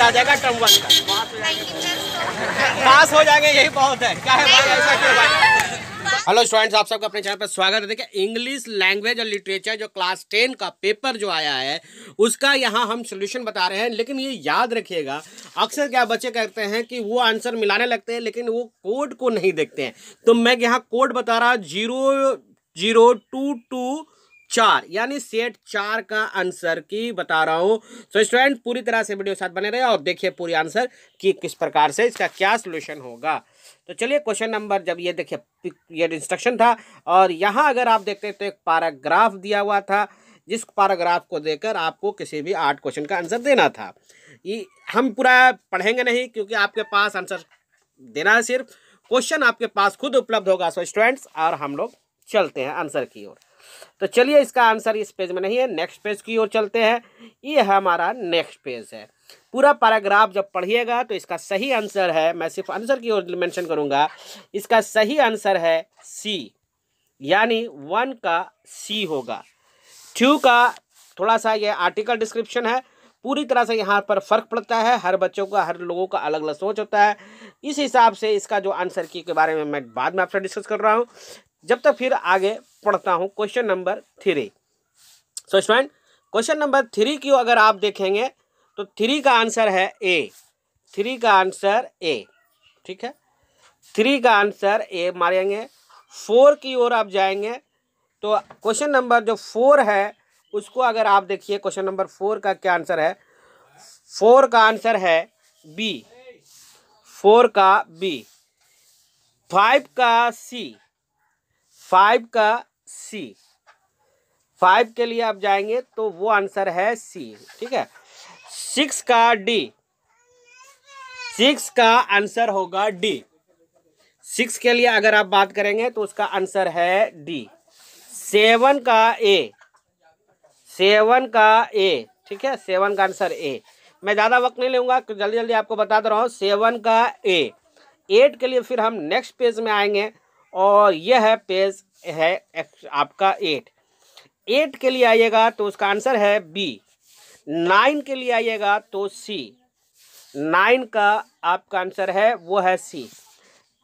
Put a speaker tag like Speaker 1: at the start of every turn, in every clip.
Speaker 1: आ जाएगा term one का
Speaker 2: पास हो जाएंगे
Speaker 1: यही बहुत है क्या है भाई ऐसा क्यों भाई हेलो स्टूडेंट्स आप सबका अपने चैनल पर स्वागत है देखिए इंग्लिश लैंग्वेज और लिटरेचर जो क्लास टेन का पेपर जो आया है उसका यहाँ हम सोल्यूशन बता रहे हैं लेकिन ये याद रखिएगा अक्सर क्या बच्चे करते हैं कि वो आंसर मिलाने लगते हैं लेकिन वो कोड को नहीं देखते हैं तो मैं यहाँ कोड बता रहा जीरो जीरो टू टू चार यानी सेट चार का आंसर की बता रहा हूँ सो स्टूडेंट पूरी तरह से वीडियो साथ बने रहे और देखिए पूरी आंसर कि किस प्रकार से इसका क्या सोल्यूशन होगा तो चलिए क्वेश्चन नंबर जब ये देखिए ये इंस्ट्रक्शन था और यहाँ अगर आप देखते हैं तो एक पैराग्राफ दिया हुआ था जिस पैराग्राफ को देकर आपको किसी भी आठ क्वेश्चन का आंसर देना था ये हम पूरा पढ़ेंगे नहीं क्योंकि आपके पास आंसर देना है सिर्फ क्वेश्चन आपके पास खुद उपलब्ध होगा सो स्टूडेंट्स और हम लोग चलते हैं आंसर की ओर तो चलिए इसका आंसर इस पेज में नहीं है नेक्स्ट पेज की ओर चलते हैं ये है हमारा नेक्स्ट पेज है पूरा पैराग्राफ जब पढ़िएगा तो इसका सही आंसर है मैं सिर्फ आंसर की ओर मैंशन करूँगा इसका सही आंसर है सी यानी वन का सी होगा टू का थोड़ा सा ये आर्टिकल डिस्क्रिप्शन है पूरी तरह से यहाँ पर फ़र्क पड़ता है हर बच्चों का हर लोगों का अलग अलग सोच होता है इस हिसाब से इसका जो आंसर की के बारे में मैं बाद में आपसे डिस्कस कर रहा हूँ जब तक फिर आगे पढ़ता हूँ question number three so student question number three की अगर आप देखेंगे तो थ्री का आंसर है ए थ्री का आंसर ए ठीक है थ्री का आंसर ए मारेंगे फोर की ओर आप जाएंगे तो क्वेश्चन नंबर जो फोर है उसको अगर आप देखिए क्वेश्चन नंबर फोर का क्या आंसर है फोर का आंसर है बी फोर का बी फाइव का सी फाइव का सी फाइव के लिए आप जाएंगे तो वो आंसर है सी ठीक है सिक्स का डी सिक्स का आंसर होगा डी सिक्स के लिए अगर आप बात करेंगे तो उसका आंसर है डी सेवन का ए सेवन का ए ठीक है सेवन का आंसर ए मैं ज़्यादा वक्त नहीं लूँगा जल्दी जल्दी आपको बता दे रहा हूँ सेवन का ए एट के लिए फिर हम नेक्स्ट पेज में आएंगे और यह है पेज है आपका एट एट के लिए आइएगा तो उसका आंसर है बी नाइन के लिए आइएगा तो सी नाइन का आपका आंसर है वो है सी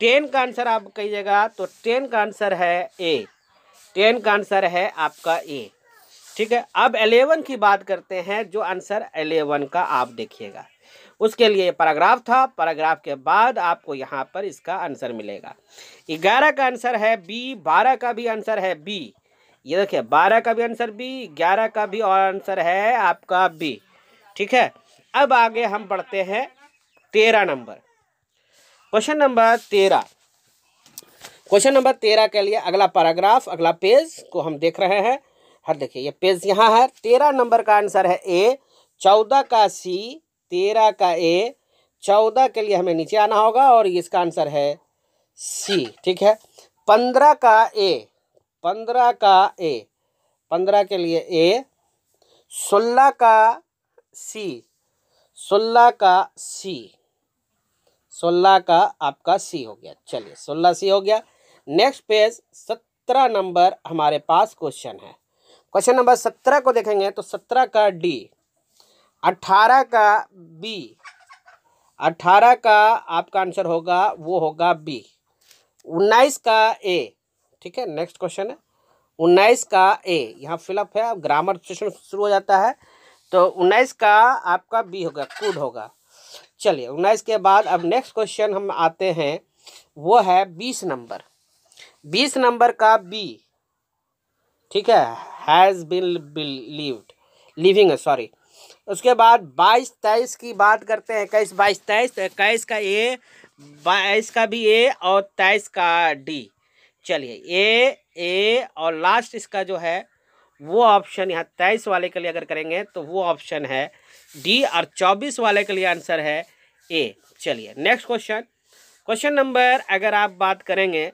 Speaker 1: टेन का आंसर आप कहिएगा तो टेन का आंसर है ए टेन का आंसर है आपका ए ठीक है अब एलेवन की बात करते हैं जो आंसर एलेवन का आप देखिएगा उसके लिए पैराग्राफ था पैराग्राफ के बाद आपको यहाँ पर इसका आंसर मिलेगा ग्यारह का आंसर है बी बारह का भी आंसर है बी ये देखिए बारह का भी आंसर बी ग्यारह का भी और आंसर है आपका बी ठीक है अब आगे हम बढ़ते हैं तेरह नंबर क्वेश्चन नंबर तेरह क्वेश्चन नंबर तेरह के लिए अगला पैराग्राफ अगला पेज को हम देख रहे हैं हर देखिए ये पेज यहाँ है तेरह नंबर का आंसर है ए चौदह का सी तेरह का ए चौदह के लिए हमें नीचे आना होगा और इसका आंसर है सी ठीक है पंद्रह का ए पंद्रह का ए पंद्रह के लिए ए सोलह का सी सोलह का सी सोलह का आपका सी हो गया चलिए सोलह सी हो गया नेक्स्ट पेज सत्रह नंबर हमारे पास क्वेश्चन है क्वेश्चन नंबर सत्रह को देखेंगे तो सत्रह का डी अट्ठारह का बी अट्ठारह का आपका आंसर होगा वो होगा बी उन्नीस का ए ठीक है नेक्स्ट क्वेश्चन है उन्नीस का ए यहाँ फिलअप है ग्रामर सेशन शुरू हो जाता है तो उन्नीस का आपका बी होगा कूड होगा चलिए उन्नीस के बाद अब नेक्स्ट क्वेश्चन हम आते हैं वो है बीस नंबर बीस नंबर का बी ठीक है has been believed living sorry उसके बाद बाईस तेईस की बात करते हैं इक्कीस बाईस तेईस तो इक्कीस का ए बाईस का भी ए और तेईस का डी चलिए ए ए और लास्ट इसका जो है वो ऑप्शन यहाँ तेईस वाले के लिए अगर करेंगे तो वो ऑप्शन है डी और चौबीस वाले के लिए आंसर है ए चलिए नेक्स्ट क्वेश्चन क्वेश्चन नंबर अगर आप बात करेंगे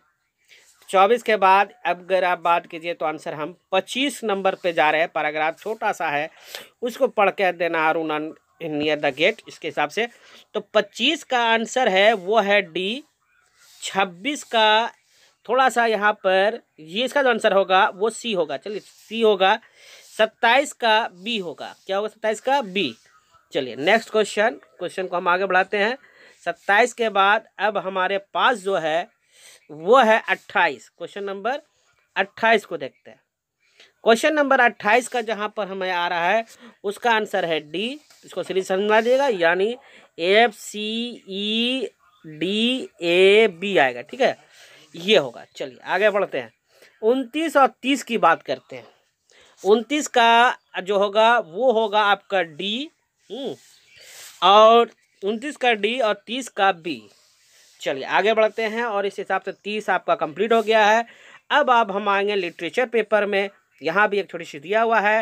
Speaker 1: चौबीस के बाद अब अगर आप बात कीजिए तो आंसर हम पच्चीस नंबर पे जा रहे हैं पैराग्राफ छोटा सा है उसको पढ़ के देना अरुण नियर द गेट इसके हिसाब से तो पच्चीस का आंसर है वो है डी छब्बीस का थोड़ा सा यहाँ पर ये इसका जो आंसर होगा वो सी होगा चलिए सी होगा सत्ताईस का बी होगा क्या होगा सत्ताईस का बी चलिए नेक्स्ट क्वेश्चन क्वेश्चन को हम आगे बढ़ाते हैं सत्ताईस के बाद अब हमारे पास जो है वो है अट्ठाईस क्वेश्चन नंबर अट्ठाईस को देखते हैं क्वेश्चन नंबर अट्ठाईस का जहाँ पर हमें आ रहा है उसका आंसर है डी इसको सीरीज समझा दीजिएगा यानी F C E D A B आएगा ठीक है ये होगा चलिए आगे बढ़ते हैं उनतीस और तीस की बात करते हैं उनतीस का जो होगा वो होगा आपका डी हम्म, और उनतीस का डी और तीस का बी चलिए आगे बढ़ते हैं और इस हिसाब से तीस आपका कंप्लीट हो गया है अब आप हम आएंगे लिटरेचर पेपर में यहाँ भी एक छोटी सी दिया हुआ है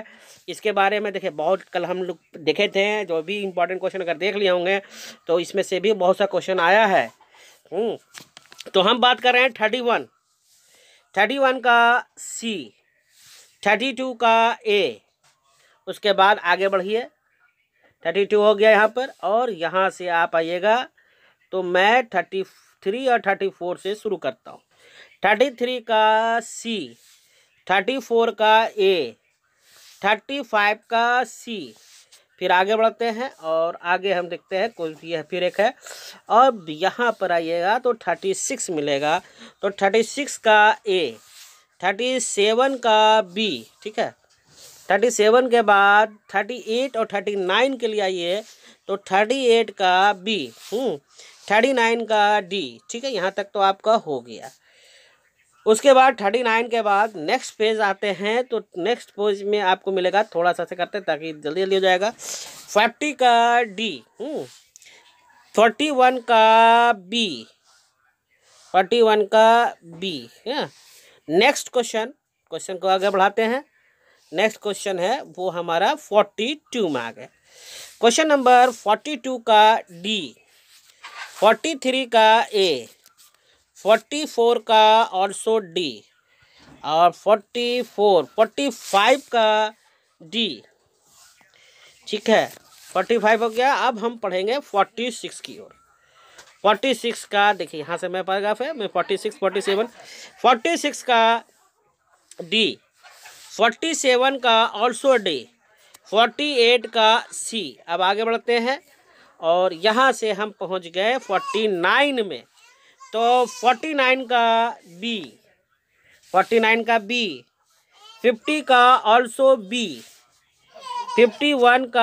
Speaker 1: इसके बारे में देखिए बहुत कल हम लोग देखे थे जो भी इम्पोर्टेंट क्वेश्चन अगर देख लिए होंगे तो इसमें से भी बहुत सा क्वेश्चन आया है हम्म, तो हम बात कर रहे हैं थर्टी वन थर्टी वन का सी थर्टी टू का ए उसके बाद आगे बढ़िए थर्टी टू हो गया यहाँ पर और यहाँ से आप आइएगा तो मैं थर्टी थ्री और थर्टी फोर से शुरू करता हूँ थर्टी थ्री का सी थर्टी फोर का ए थर्टी फाइव का सी फिर आगे बढ़ते हैं और आगे हम देखते हैं कोई भी है फिर एक है और यहाँ पर आइएगा तो थर्टी सिक्स मिलेगा तो थर्टी सिक्स का ए थर्टी सेवन का बी ठीक है थर्टी सेवन के बाद थर्टी एट और थर्टी नाइन के लिए आइए तो थर्टी एट का बी थर्टी नाइन का डी ठीक है यहाँ तक तो आपका हो गया उसके बाद थर्टी नाइन के बाद नेक्स्ट पेज आते हैं तो नेक्स्ट पेज में आपको मिलेगा थोड़ा सा से करते हैं ताकि जल्दी जल्दी हो जाएगा फोर्टी का डी हम्म, फोर्टी वन का बी फोर्टी वन का बी है नेक्स्ट क्वेश्चन क्वेश्चन को आगे बढ़ाते हैं नेक्स्ट क्वेश्चन है वो हमारा फोर्टी टू में आ गया क्वेश्चन नंबर फोर्टी टू का डी फोर्टी थ्री का ए फोर्टी फोर का ऑल्सो डी और फोर्टी फोर फोर्टी फाइव का डी ठीक है फोर्टी फाइव हो गया अब हम पढ़ेंगे फोर्टी सिक्स की ओर फोर्टी सिक्स का देखिए यहाँ से मैं पैराग्राफ है मैं forty six forty seven forty six का डी फोर्टी सेवन का ऑल्सो डी फोर्टी एट का सी अब आगे बढ़ते हैं और यहाँ से हम पहुँच गए फोर्टी नाइन में तो फोर्टी नाइन का बी फोर्टी नाइन का बी फिफ्टी का ऑल्सो बी फिफ्टी वन का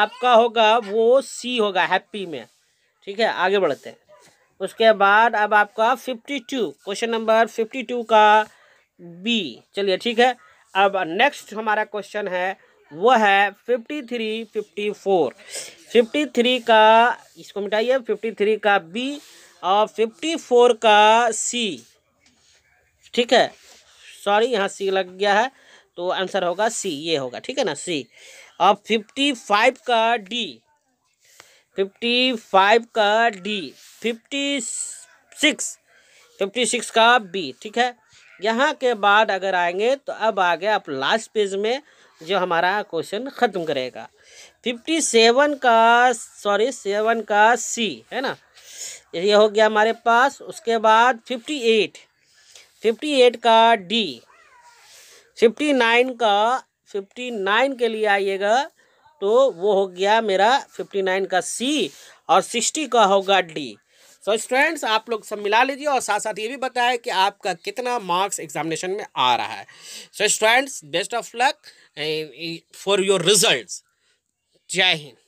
Speaker 1: आपका होगा वो सी होगा हैप्पी में ठीक है आगे बढ़ते हैं उसके बाद अब आपका fifty two question number fifty two का बी चलिए ठीक है अब नेक्स्ट हमारा क्वेश्चन है वह है fifty three fifty four fifty three का इसको मिटाइए फिफ्टी थ्री का बी और फिफ्टी फोर का सी ठीक है सॉरी यहाँ सी लग गया है तो आंसर होगा सी ये होगा ठीक है ना सी और फिफ्टी फाइव का डी फिफ्टी फाइव का D fifty six fifty six का बी ठीक है यहाँ के बाद अगर आएंगे तो अब आ गया आप लास्ट पेज में जो हमारा क्वेश्चन ख़त्म करेगा फिफ्टी सेवन का सॉरी सेवन का सी है ना ये हो गया हमारे पास उसके बाद फिफ्टी एट फिफ्टी एट का डी फिफ्टी नाइन का फिफ्टी नाइन के लिए आइएगा तो वो हो गया मेरा फिफ्टी नाइन का सी और सिक्सटी का होगा डी सो स्टूडेंट्स आप लोग सब मिला लीजिए और साथ साथ ये भी बताएं कि आपका कितना मार्क्स एग्जामिनेशन में आ रहा है so students best of luck for your results. Jai Hind.